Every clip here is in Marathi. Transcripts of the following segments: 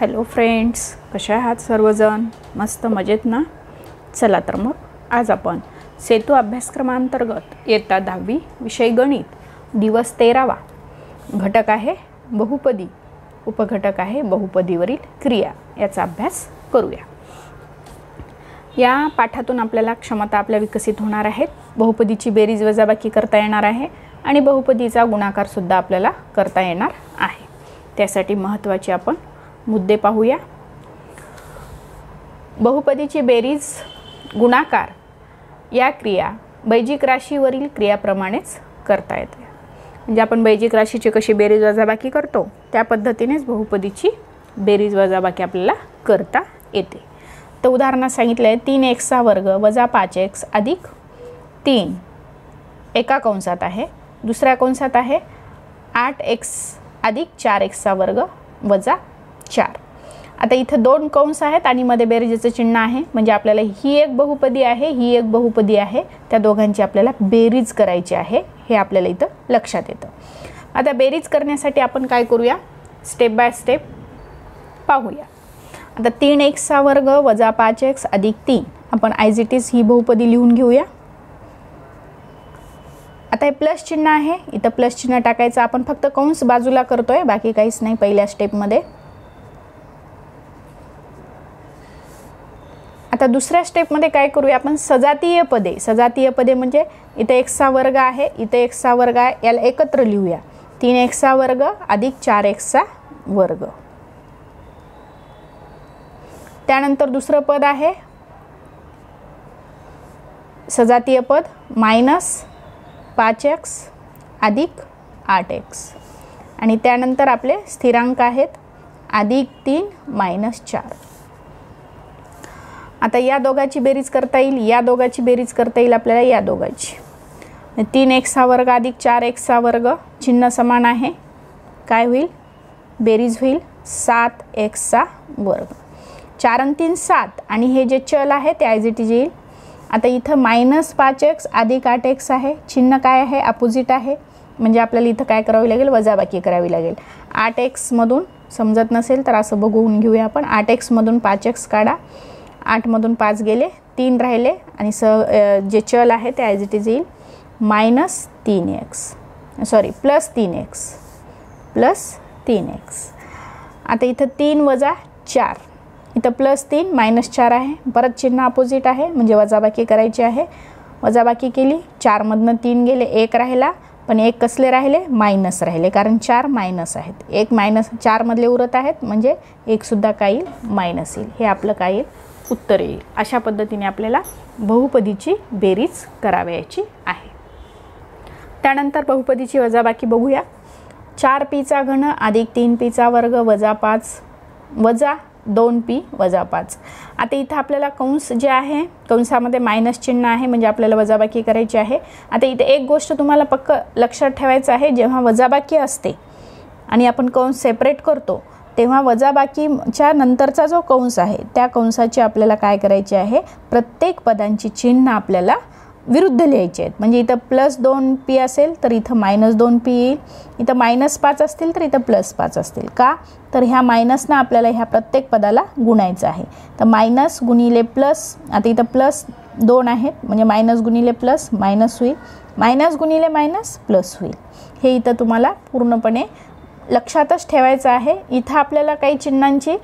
हॅलो फ्रेंड्स कशा आहात सर्वजण मस्त मजेत ना चला तर मग आज आपण सेतू अभ्यासक्रमांतर्गत येता दहावी विषय गणित दिवस तेरावा घटक आहे बहुपदी उपघटक आहे बहुपदीवरील क्रिया याचा अभ्यास करूया या पाठातून आपल्याला क्षमता आपल्या विकसित होणार आहेत बहुपदीची बेरीज वजाबाकी करता येणार आहे आणि बहुपदीचा गुणाकारसुद्धा आपल्याला करता येणार आहे त्यासाठी महत्त्वाची आपण मुद्दे पाहूया बहुपदीची बेरीज गुणाकार या क्रिया बैजिक राशीवरील क्रियाप्रमाणेच करता येते म्हणजे आपण बैजिक राशीची कशी बेरीज वजाबाकी करतो त्या पद्धतीनेच बहुपदीची बेरीज वजाबाकी आपल्याला करता येते तर उदाहरणात सांगितलं आहे तीन एक्सचा वर्ग वजा पाच एक्स अधिक तीन एका कंसात आहे दुसऱ्या कंसात आहे आठ एक्स अधिक चार एक्सचा वर्ग वजा चार आता इथं दोन कंस आहेत आणि मध्ये बेरजेचं चिन्ह आहे म्हणजे आपल्याला ही एक बहुपदी आहे ही एक बहुपदी आहे त्या दोघांची आपल्याला बेरीज करायची आहे हे आपल्याला इथं लक्षात येतं आता बेरीज करण्यासाठी आपण काय करूया स्टेप बाय स्टेप पाहूया आता तीन एक्सचा वर्ग वजा पाच एक्स अधिक तीन आपण आय जी टीस ही बहुपदी लिहून घेऊया आता हे प्लस चिन्ह आहे इथं प्लस चिन्ह टाकायचं आपण फक्त कंस बाजूला करतोय बाकी काहीच नाही पहिल्या स्टेपमध्ये आता दुसऱ्या स्टेपमध्ये काय करूया आपण सजातीय पदे सजातीय पदे म्हणजे इथे एक्सचा वर्ग आहे इथे एक्सचा वर्ग आहे याला एकत्र लिहूया तीन एक्सचा वर्ग अधिक चार एक्सचा वर्ग त्यानंतर दुसरं पद आहे सजातीय पद मायनस पाच एक्स अधिक आठ एक्स आणि त्यानंतर आपले स्थिरांक आहेत अधिक तीन मायनस चार आता या दोघाची बेरीज करता येईल या दोघाची बेरीज करता येईल आपल्याला या दोघाची तीन एक्सचा वर्ग अधिक चार एक्सचा वर्ग चिन्ह समान आहे काय होईल बेरीज होईल सात एक्सचा वर्ग चार आणि तीन सात आणि हे जे चल आहे ते ॲज इट इज येईल आता इथं मायनस पाच एक्स अधिक आठ एक्स आहे चिन्ह काय आहे अपोजिट आहे म्हणजे आपल्याला इथं काय करावी लागेल वजाबाकी करावी लागेल आठ एक्समधून समजत नसेल तर असं बघून घेऊया आपण आठ एक्समधून पाच एक्स काढा आठमधून पाच गेले तीन राहिले आणि स जे चल आहे ते ॲज इट इज येईल मायनस तीन एक्स सॉरी प्लस तीन एक्स प्लस तीन एक्स आता इथं तीन वजा चार इथं प्लस तीन मायनस चार आहे परत चिन्ह अपोजिट आहे म्हणजे वजाबाकी करायची आहे वजाबाकी केली चारमधनं तीन गेले एक राहिला पण एक कसले राहिले मायनस राहिले कारण चार मायनस आहेत एक मायनस चारमधले उरत आहेत म्हणजे एकसुद्धा काय येईल मायनस येईल हे आपलं काय येईल उत्तर येईल अशा पद्धतीने आपल्याला बहुपदीची बेरीज करावयाची आहे त्यानंतर बहुपदीची वजाबाकी बघूया चार पीचा घन अधिक तीन पीचा वर्ग वजा पाच वजा दोन पी वजा पाच आता इथं आपल्याला कंस जे आहे कंसामध्ये मायनस चिन्ह आहे म्हणजे आपल्याला वजाबाकी करायची आहे आता इथे एक गोष्ट तुम्हाला पक्क लक्षात ठेवायचं आहे जेव्हा वजाबाकी असते आणि आपण कंस सेपरेट करतो तेव्हा वजाबाकीच्या नंतरचा जो कंस आहे त्या कंसाची आपल्याला काय करायची आहे प्रत्येक पदांची चिन्ह आपल्याला विरुद्ध लिहायचे आहेत म्हणजे इथं प्लस दोन पी असेल तर इथं मायनस दोन पी येईल इथं मायनस पाच असतील तर इथं प्लस पाच असतील का तर ह्या मायनसनं आपल्याला ह्या प्रत्येक पदाला गुणायचं आहे तर मायनस गुणिले प्लस आता इथं प्लस दोन आहेत म्हणजे मायनस गुणिले प्लस मायनस होईल मायनस गुणिले मायनस प्लस होईल हे इथं तुम्हाला पूर्णपणे लक्षातच ठेवायचं आहे इथं आपल्याला काही चिन्हांची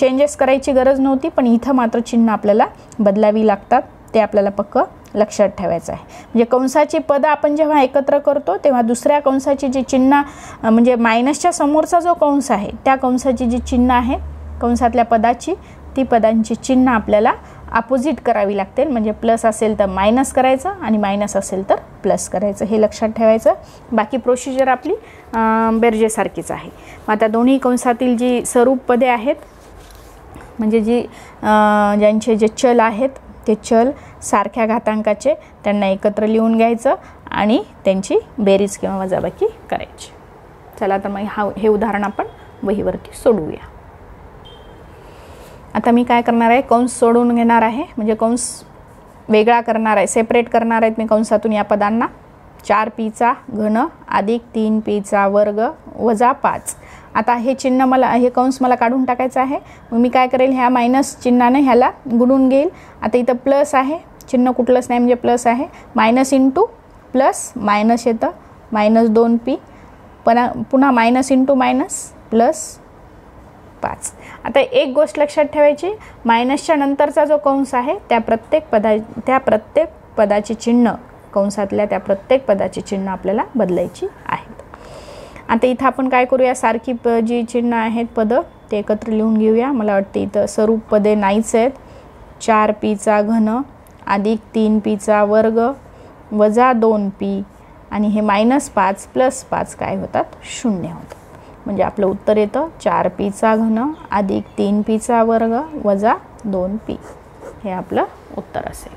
चेंजेस करायची गरज नव्हती पण इथं मात्र चिन्ह आपल्याला बदलावी लागतात ते आपल्याला पक्कं लक्षात ठेवायचं आहे म्हणजे कंसाची पदं आपण जेव्हा एकत्र करतो तेव्हा दुसऱ्या कंसाची जी चिन्ह म्हणजे मायनसच्या समोरचा जो कंस आहे त्या कंसाची जी चिन्ह आहे कंसातल्या पदाची ती पदांची चिन्ह आपल्याला अपोजिट करावी लागतील म्हणजे प्लस असेल तर मायनस करायचं आणि मायनस असेल तर प्लस करायचं हे लक्षात ठेवायचं बाकी प्रोसिजर आपली बेरजेसारखीच आहे मग आता दोन्ही कंसातील जी स्वरूप पदे आहेत म्हणजे जी ज्यांचे जे चल आहेत ते चल सारख्या घातांकाचे त्यांना एकत्र लिहून घ्यायचं आणि त्यांची बेरीज किंवा वजाबाकी करायची चला तर मग हा हे उदाहरण आपण वहीवरती सोडवूया आता मी काय करणार आहे कंस सोडून घेणार आहे म्हणजे कंस वेगळा करणार आहे सेपरेट करणार आहेत मी कंसातून या पदांना चार पीचा घन अधिक तीन पीचा वर्ग वजा पाच आता हे चिन्ह मला हे कंस मला काढून टाकायचं आहे मग मी काय करेल ह्या मायनस चिन्हानं ह्याला गुणून घेईल आता इथं प्लस आहे चिन्ह कुठलंच नाही म्हणजे प्लस आहे मायनस इंटू प्लस मायनस येतं मायनस दोन पी पण पुन्हा मायनस इंटू मायनस प्लस पाच आता एक गोष्ट लक्षात ठेवायची मायनसच्या नंतरचा जो कंस आहे त्या प्रत्येक पदा त्या प्रत्येक पदाची चिन्ह कंसातल्या त्या प्रत्येक पदाची चिन्ह आपल्याला बदलायची आहेत आता इथं आपण काय करूया सारखी प जी चिन्ह आहेत पदं ते एकत्र लिहून घेऊया मला वाटते इथं स्वरूप पदे नाहीच आहेत चार पीचा घन अधिक तीन पीचा वर्ग वजा दोन पी आणि हे मायनस पाच प्लस पाच काय होतात शून्य होतात म्हणजे आपलं उत्तर येतं चार पीचा घन अधिक तीन पीचा वर्ग वजा दोन पी हे आपलं उत्तर असेल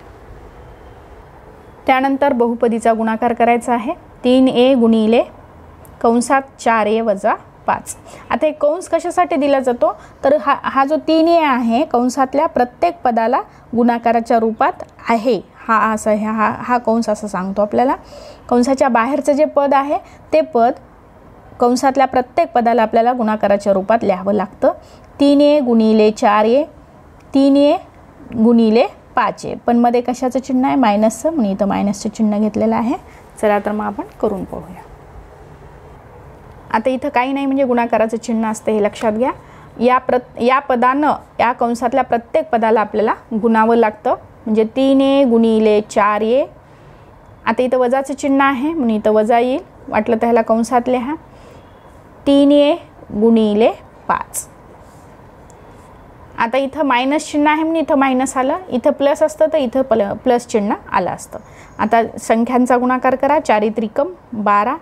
त्यानंतर बहुपदीचा गुणाकार करायचा आहे तीन ए गुणिले कंसात चार ए वजा पाच आता हे कंस कशासाठी दिला जातो तर हा हा जो तीन ए आहे कंसातल्या प्रत्येक पदाला गुणाकाराच्या रूपात आहे हा असा हा हा कंस असं सांगतो आपल्याला कंसाच्या बाहेरचं जे पद आहे ते पद कंसातल्या प्रत्येक पदाला आपल्याला गुणाकाराच्या रूपात लिहावं लागतं तीन ए गुणिले चार ए तीन ए गुणिले पाच ए पण मध्ये कशाचं चिन्ह आहे मायनसचं म्हणून इथं मायनसचं चिन्ह घेतलेलं आहे चला तर मग आपण करून पाहूया आता इथं काही नाही म्हणजे गुणाकाराचं चिन्ह असतं हे लक्षात घ्या या प्र या पदानं या कंसातल्या प्रत्येक पदाला आपल्याला गुणावं लागतं म्हणजे तीन ए गुणिले चार ए आता इथं वजाचं चिन्ह आहे म्हणून इथं वजा येईल वाटलं तर ह्याला कंसात लिहा तीन ये गुणिले पाच आता इथं मायनस चिन्ह आहे म्हणून इथं मायनस आलं इथं प्लस असतं तर इथं प्ल प्लस चिन्ह आलं असतं आता संख्यांचा गुणाकार करा चारित्रिकम बारा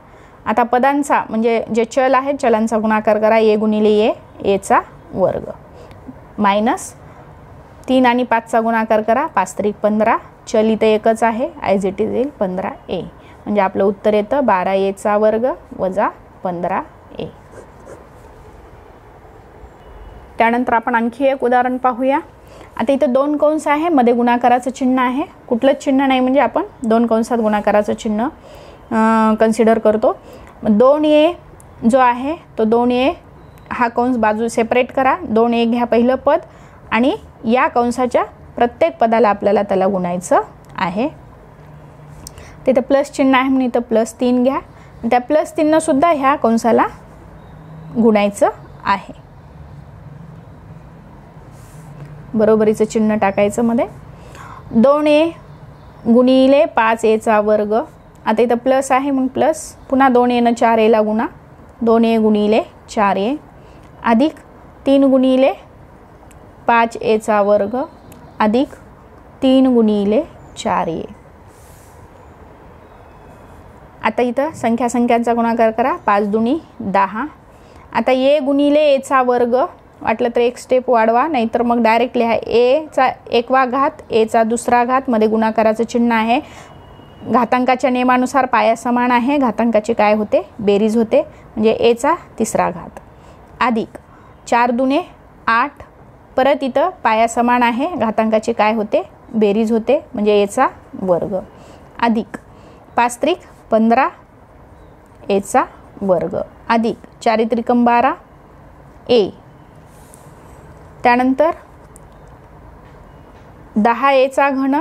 आता पदांचा म्हणजे जे चल आहे चलांचा गुणाकार करा ए गुणिले ए एचा वर्ग मायनस तीन आणि पाचचा गुणाकार करा पाच त्रिक पंधरा चल इथं एकच आहे आयज इट इज येईल पंधरा ए म्हणजे आपलं उत्तर येतं बारा एचा वर्ग वजा पंधरा ए त्यानंतर आपण आणखी एक उदाहरण पाहूया आता इथं दोन कंस आहे मध्ये गुणाकाराचं चिन्ह आहे कुठलंच चिन्ह नाही म्हणजे आपण दोन कंसात गुणाकाराचं चिन्ह कन्सिडर करतो दोन ए जो आहे तो दोन ए हा कंस बाजू सेपरेट करा दोन ए घ्या पहिलं पद आणि या कंसाच्या प्रत्येक पदाला आपल्याला त्याला गुणायचं आहे तिथं प्लस चिन्ह आहे म्हणून इथं प्लस तीन घ्या त्या प्लस तिनंसुद्धा ह्या कंसाला गुणायचं आहे बरोबरीचं चिन्ह टाकायचं मध्ये दोन ए गुणिले पाच एचा वर्ग आता इथं प्लस आहे मग प्लस पुन्हा दोन एनं चार एला गुणा दोन ए गुणिले चार ए अधिक तीन गुणिले पाच एचा वर्ग अधिक तीन गुणिले चार ए आता इथं संख्या संख्यांचा गुणाकार करा पाच दुनी दहा आता ए गुणिले एचा वर्ग वाटलं तर एक स्टेप वाढवा नाहीतर मग डायरेक्ट लिहा एचा एकवा घात एचा दुसरा घात मध्ये गुणाकाराचं चिन्ह आहे घातांकाच्या नियमानुसार पाया समान आहे घातांकाची काय होते बेरीज होते म्हणजे एचा तिसरा घात अधिक चार दुने आठ परत इथं पाया समान आहे घातांकाची काय होते बेरीज होते म्हणजे एचा वर्ग अधिक पास्त्रिक पंधरा एचा वर्ग अधिक चारित्रिकम बारा ए त्यानंतर दहा एचा घन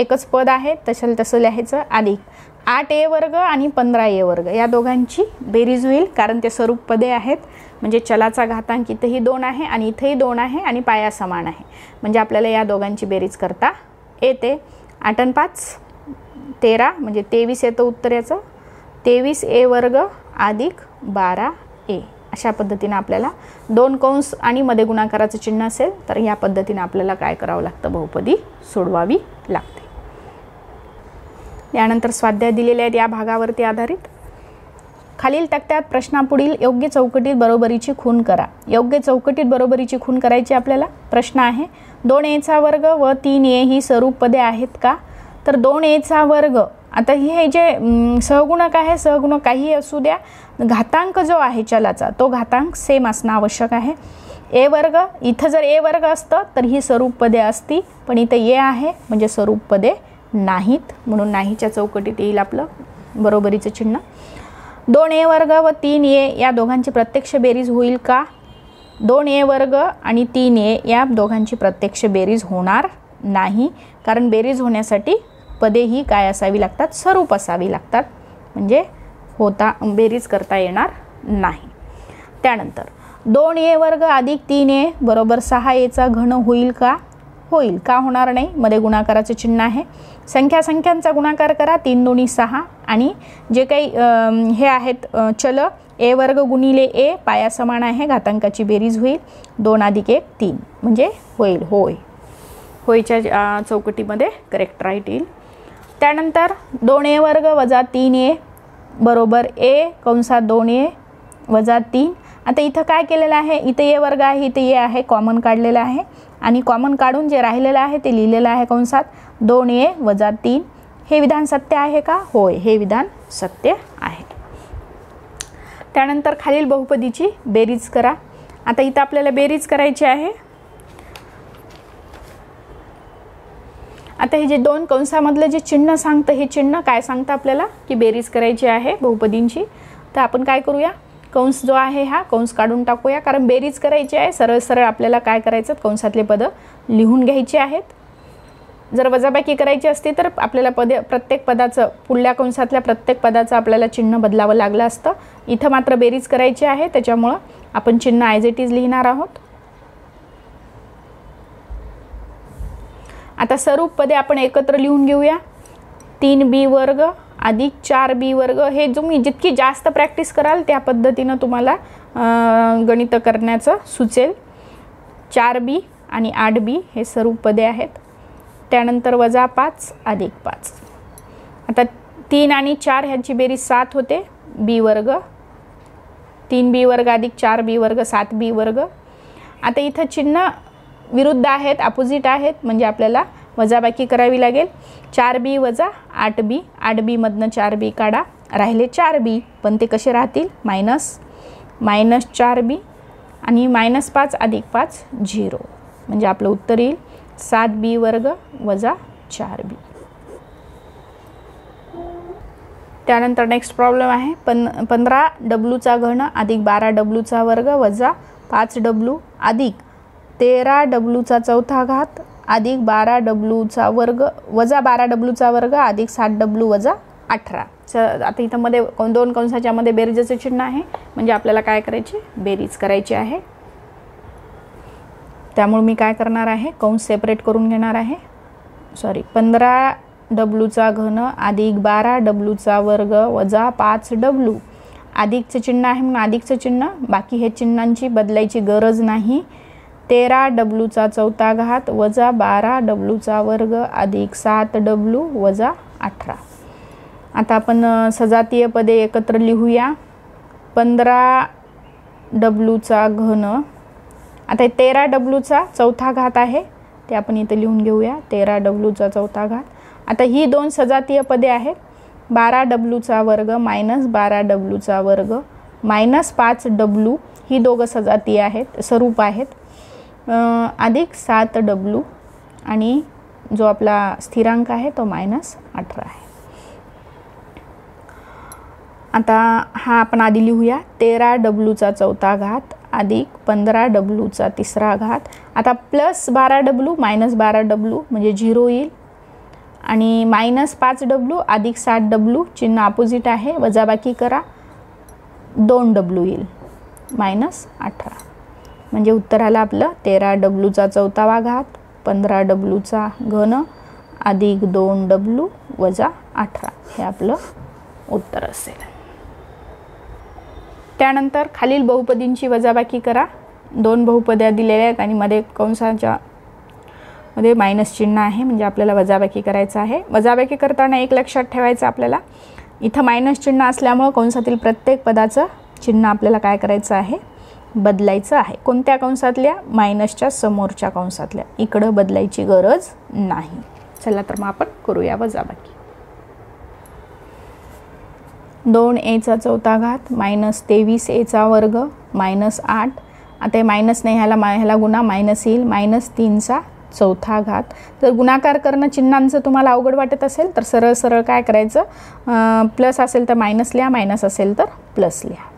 एकच पद आहे तशाला तसं लिहायचं अधिक आठ ए वर्ग आणि पंधरा ए वर्ग या दोघांची बेरीज होईल कारण ते स्वरूप पदे आहेत म्हणजे चलाचा घातांक इथंही दोन आहे आणि इथंही दोन आहे आणि पाया समान आहे म्हणजे आपल्याला या दोघांची बेरीज करता येते आठ आणि पाच तेरा म्हणजे तेवीस येतं उत्तर याचं तेवीस ए वर्ग अधिक बारा ए अशा पद्धतीनं आपल्याला दोन कंस आणि मध्ये गुणाकाराचं चिन्ह असेल तर या पद्धतीनं आपल्याला काय करावं लागतं बहुपदी सोडवावी लागते यानंतर स्वाध्याय दिलेले आहेत या भागावरती आधारित खालील तक्त्यात प्रश्नापुढील योग्य चौकटीत बरोबरीची खून करा योग्य चौकटीत बरोबरीची खून करायची आपल्याला प्रश्न आहे दोन एचा वर्ग व तीन ए ही स्वरूप पदे आहेत का तर दोन एचा वर्ग आता हे जे सहगुणक आहे सहगुणक काही असू द्या घातांक जो आहे चलाचा तो घातांक सेम असणं आवश्यक आहे ए वर्ग इथं जर ए वर्ग असतं तर ही स्वरूप पदे असती पण इथं ए आहे म्हणजे स्वरूप पदे नाहीत म्हणून नाहीच्या चौकटीत येईल आपलं बरोबरीचं चिन्ह दोन ए वर्ग व तीन ए या दोघांची प्रत्यक्ष बेरीज होईल का दोन ए वर्ग आणि तीन ए या दोघांची प्रत्यक्ष बेरीज होणार नाही कारण बेरीज होण्यासाठी पदे ही काय असावी लागतात स्वरूप असावी लागतात म्हणजे होता बेरीज करता येणार नाही त्यानंतर दोन ए वर्ग अधिक तीन ए बरोबर सहा एचा घन होईल का होईल का होणार नाही मध्ये गुणाकाराचे चिन्ह आहे संख्या संख्यांचा गुणाकार करा तीन दोन्ही सहा आणि जे काही हे आहेत चल ए वर्ग गुणिले ए पाया समान आहे घातांकाची बेरीज होईल दोन अधिक एक तीन म्हणजे होईल होय होयच्या चौकटीमध्ये करेक्ट राईट येईल त्यानंतर दोन ए वर्ग वजा तीन ए बरोबर ए कंसात दोन ए वजा तीन आता इथं काय केलेलं आहे इथं ए वर्ग आहे इथे ए आहे कॉमन काढलेलं आहे आणि कॉमन काढून जे राहिलेलं आहे ते लिहिलेलं आहे कंसात दोन ए वजा तीन हे विधान सत्य आहे का होय हे विधान सत्य आहे त्यानंतर खालील बहुपदीची बेरीज करा आता इथं आपल्याला बेरीज करायची आहे आता हे जे दोन कंसामधलं जे चिन्ह सांगतं हे चिन्ह काय सांगतं आपल्याला की बेरीज करायची आहे बहुपदींची तर आपण काय करूया कंस जो आहे हा कंस काढून टाकूया कारण बेरीज करायची आहे सरळ सरळ आपल्याला काय करायचं कंसातले पदं लिहून घ्यायचे आहेत जर वजाबाकी करायची असती तर आपल्याला पदे प्रत्येक पदाचं पुढल्या कंसातल्या प्रत्येक पदाचं आपल्याला चिन्ह बदलावं लागलं असतं इथं मात्र बेरीज करायची आहे त्याच्यामुळं आपण चिन्ह ॲज इट इज लिहिणार आहोत आता स्वरूप पदे आपण एकत्र लिहून घेऊया तीन बी वर्ग अधिक चार बी वर्ग हे तुम्ही जितकी जास्त प्रॅक्टिस कराल त्या पद्धतीनं तुम्हाला गणित करण्याचं सुचेल चार बी आणि आठ बी हे स्वरूप पदे आहेत त्यानंतर वजा पाच अधिक पाच आता तीन आणि चार ह्यांची बेरीज सात होते बी वर्ग तीन बी वर्ग अधिक चार बी वर्ग सात बी वर्ग आता इथं चिन्ह विरुद्ध आहेत अपोजिट आहेत म्हणजे आपल्याला वजाबाकी करावी लागेल चार बी वजा आठ बी आठ बीमधनं चार बी काढा राहिले चार बी पण ते कसे राहतील मायनस मायनस चार बी आणि मायनस पाच अधिक पाच झिरो म्हणजे आपलं उत्तर येईल सात बी वर्ग वजा चार बी त्यानंतर नेक्स्ट प्रॉब्लेम आहे पन पंधरा डब्लूचा घण अधिक बारा डब्लूचा वर्ग वजा पाच डब्लू अधिक तेरा डब्लूचा चौथा घात अधिक बारा डब्लूचा वर्ग वजा बारा डब्ल्यूचा वर्ग अधिक सात डब्ल्यू वजा अठरा च आता इथं मध्ये दोन कंसाच्यामध्ये मध्ये बेरीजचं चिन्ह आहे म्हणजे आपल्याला काय करायचे बेरीज करायची आहे त्यामुळे मी काय करणार आहे कंस सेपरेट करून घेणार आहे सॉरी पंधरा डब्ल्यूचा घन अधिक बारा डब्लूचा वर्ग वजा पाच डब्लू अधिकचं चिन्ह आहे म्हणून अधिकचं चिन्ह बाकी हे चिन्हांची बदलायची गरज नाही तेरा डब्लूचा चौथा घात वजा बारा डब्लूचा वर्ग अधिक सात डब्ल्यू वजा अठरा आता आपण सजातीय पदे एकत्र लिहूया पंधरा डब्ल्यूचा घन आता तेरा डब्ल्यूचा चौथा घात आहे ते आपण इथं लिहून घेऊया तेरा डब्ल्यूचा चौथा घात आता ही दोन सजातीय पदे आहेत बारा डब्ल्यूचा वर्ग मायनस बारा डब्ल्यूचा वर्ग मायनस पाच डब्ल्यू ही दोघं सजातीय आहेत स्वरूप आहेत अधिक सात डब्लू आणि जो आपला स्थिरांक आहे तो मायनस अठरा आहे आता हा आपण आधी लिहूया तेरा डब्लूचा चौथा घात अधिक पंधरा डब्लूचा तिसरा घात आता प्लस बारा डब्लू मायनस बारा डब्लू म्हणजे झिरो येईल आणि मायनस पाच डब्लू अधिक सात डब्लू चिन्ह ऑपोजिट आहे वजाबाकी करा दोन डब्लू येईल मायनस अठरा म्हणजे उत्तर आलं आपलं तेरा डब्लूचा चौथावा घात पंधरा डब्लूचा घन अधिक दोन डब्लू वजा अठरा हे आपलं उत्तर असेल त्यानंतर खालील बहुपदींची वजाबाकी करा दोन बहुपद्या दिलेल्या आहेत आणि मध्ये कंसाच्या मध्ये मायनस चिन्ह आहे म्हणजे आपल्याला वजाबाकी करायचं आहे वजाबाकी करताना एक लक्षात ठेवायचं आपल्याला इथं मायनस चिन्ह असल्यामुळं कंसातील प्रत्येक पदाचं चिन्ह आपल्याला काय करायचं आहे बदलायचं आहे कोणत्या कंसातल्या मायनसच्या समोरच्या कंसातल्या इकडं बदलायची गरज नाही चला तर मग आपण करूया वजाबाकी दोन एचा चौथा घात मायनस तेवीस एचा वर्ग मायनस आठ आता मायनस नाही ह्याला मा ह्याला गुन्हा मायनस येईल मायनस तीनचा चौथा घात जर गुणाकार करणं चिन्हांचं तुम्हाला अवघड वाटत असेल तर सरळ सरळ काय करायचं प्लस असेल तर मायनस लिहा मायनस असेल तर प्लस लिहा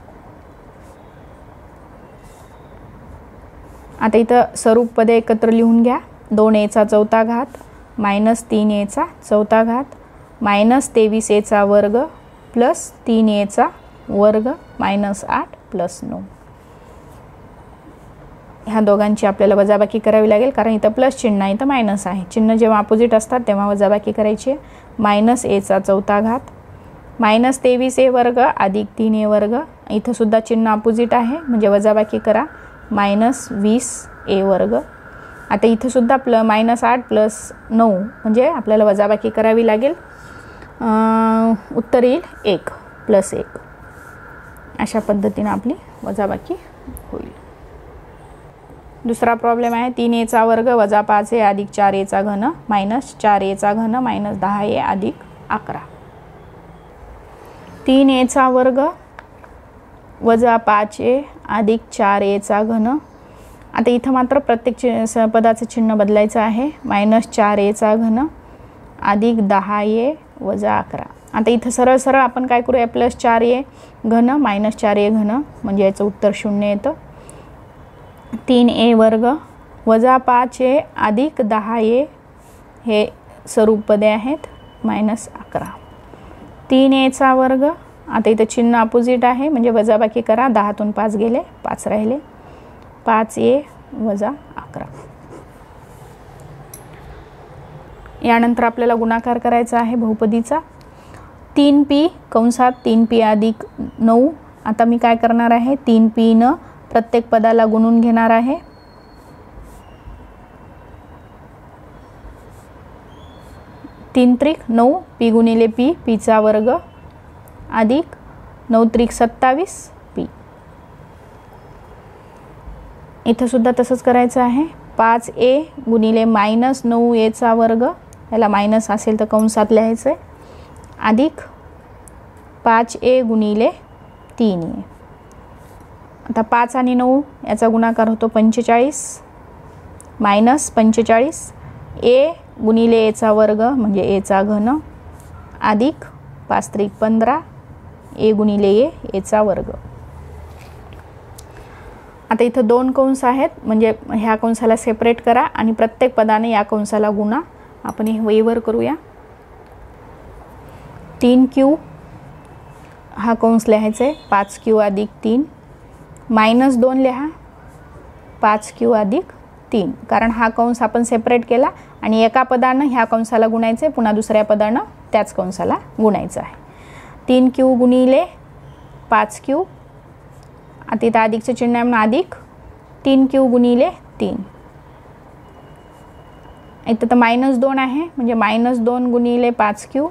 आता इथं स्वरूप पदे एकत्र लिहून घ्या दोन एचा चौथा घात मायनस तीन एचा चौथा घात मायनस तेवीस एचा वर्ग प्लस तीन एचा वर्ग मायनस आठ प्लस नऊ ह्या दोघांची आपल्याला वजाबाकी करावी लागेल कारण इथं प्लस चिन्ह आहे इथं मायनस आहे चिन्ह जेव्हा अपोजिट असतात तेव्हा वजाबाकी करायची आहे मायनस एचा चौथा घात मायनस तेवीस ए वर्ग अधिक तीन ए वर्ग इथंसुद्धा चिन्ह अपोजिट आहे म्हणजे वजाबाकी करा मायनस वीस ए वर्ग आता इथंसुद्धा प्ल मायनस आठ प्लस नऊ म्हणजे आपल्याला वजाबाकी करावी लागेल उत्तर येईल एक प्लस एक अशा पद्धतीनं आपली वजाबाकी होईल दुसरा प्रॉब्लेम आहे तीन एचा वर्ग वजा पाच ए अधिक चार एचा घन मायनस चार एचा घन मायनस दहा ए अधिक अकरा तीन एचा वर्ग वजा पाच ए अधिक चार एचा घन आता इथं मात्र प्रत्येक चि पदाचं चिन्ह बदलायचं आहे मायनस चार एचा घन अधिक दहा ए वजा अकरा आता इथं सरळ सरळ आपण काय करूया प्लस चार ए घन मायनस चार ए घन म्हणजे याचं उत्तर शून्य येतं तीन ए वर्ग वजा पाच ए अधिक दहा ए हे स्वरूप पदे आहेत मायनस अकरा तीन एचा वर्ग आता इथं चिन्ह अपोजिट आहे म्हणजे वजाबाकी करा दहातून पाच गेले पाच राहिले पाच ए वजा अकरा यानंतर आपल्याला गुणाकार करायचा आहे बहुपदीचा तीन पी कंसात तीन पी अधिक नऊ आता मी काय करणार आहे तीन पी न प्रत्येक पदाला गुणून घेणार आहे तीन त्रिक नऊ पी गुणिले पी पीचा वर्ग अधिक नऊ त्रिक सत्तावीस पी इथंसुद्धा तसंच करायचं आहे पाच ए गुणिले मायनस नऊ एचा वर्ग याला मायनस असेल तर कंसात लिहायचं आहे अधिक पाच ए गुणिले तीन ए आता पाच आणि नऊ याचा गुणाकार होतो पंचेचाळीस मायनस पंचेचाळीस ए गुणिले एचा वर्ग म्हणजे एचा घन अधिक पाच त्रिक पंधरा ए गुणिले ए एचा वर्ग आता इथं दोन कंस आहेत म्हणजे ह्या कंसाला सेपरेट करा आणि प्रत्येक पदाने या कंसाला गुणा आपण हे वेवर करूया तीन क्यू हा कंस लिहायचा आहे पाच क्यू अधिक तीन मायनस दोन लिहा पाच क्यू अधिक तीन कारण हा कंस आपण सेपरेट केला आणि एका पदानं ह्या कंसाला गुणायचं आहे पुन्हा दुसऱ्या पदानं त्याच कंसाला गुणायचं आहे तीन क्यू गुणिले पाच क्यू तिथं अधिकचं चिन्ह आहे म्हणून अधिक तीन क्यू गुणिले तीन इथं तर मायनस दोन आहे म्हणजे मायनस दोन गुणिले पाच क्यू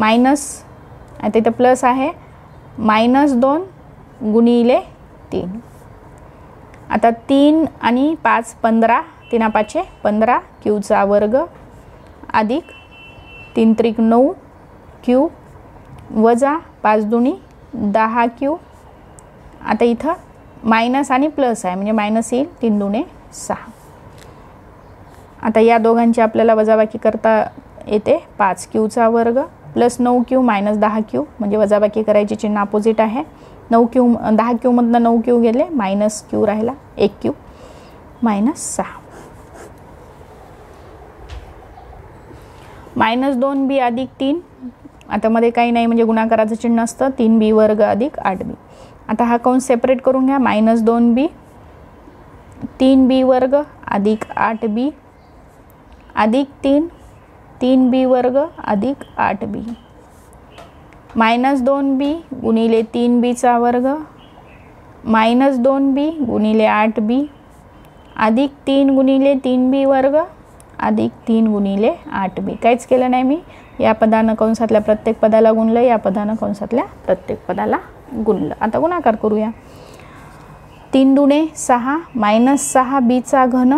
मायनस आता इथं प्लस आहे मायनस दोन गुणिले तीन आता तीन आणि पाच पंधरा पाचशे पंधरा क्यूचा वर्ग अधिक तीन त्रिक नऊ क्यू वजा पाच दुणी दहा क्यू आता इथं मायनस आणि प्लस आहे म्हणजे मायनस येईल तीन दुणे सहा आता या दोघांची आपल्याला वजाबाकी करता येते पाच क्यूचा वर्ग प्लस नऊ क्यू मायनस दहा क्यू म्हणजे वजाबाकी करायची चिन्ह अपोजिट आहे नऊ क्यू दहा क्यूमधनं नऊ क्यू गेले मायनस क्यू राहिला एक क्यू मायनस सहा मायनस दोन बी अधिक तीन आता मध्ये काही नाही म्हणजे गुणाकाराचं चिन्ह असतं तीन बी वर्ग अधिक आठ बी आता हा कौन सेपरेट करून घ्या मायनस दोन बी तीन बी वर्ग अधिक आठ बी अधिक तीन तीन बी वर्ग अधिक आठ बी मायनस दोन बी गुणिले तीन बीचा वर्ग मायनस दोन बी गुणिले आठ बी अधिक तीन गुणिले तीन बी वर्ग अधिक तीन गुणिले आठ बी काहीच केलं नाही मी या पदानं कंसातल्या प्रत्येक पदाला गुणलं या पदानं कंसातल्या प्रत्येक पदाला गुणलं आता गुणाकार करूया तीन दुणे सहा मायनस सहा बीचा घन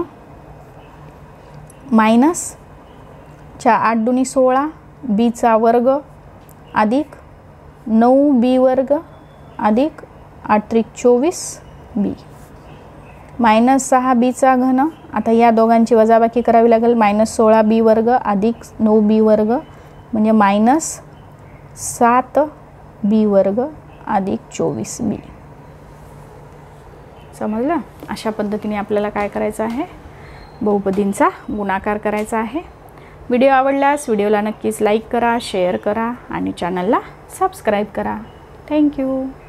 मायनस च्या आठ दुणी सोळा बीचा वर्ग अधिक नऊ बी वर्ग अधिक आठ चोवीस बी मायनस सहा बीचा घन आता या दोघांची वजाबाकी करावी लागेल मायनस सोळा बी वर्ग अधिक नऊ बी वर्ग म्हणजे मायनस सात बी वर्ग अधिक चोवीस बी समजलं अशा पद्धतीने आपल्याला काय करायचं आहे बहुपदींचा गुणाकार करायचा आहे व्हिडिओ आवडल्यास व्हिडिओला नक्कीच लाईक करा शेअर करा आणि चॅनलला सबस्क्राईब करा थँक्यू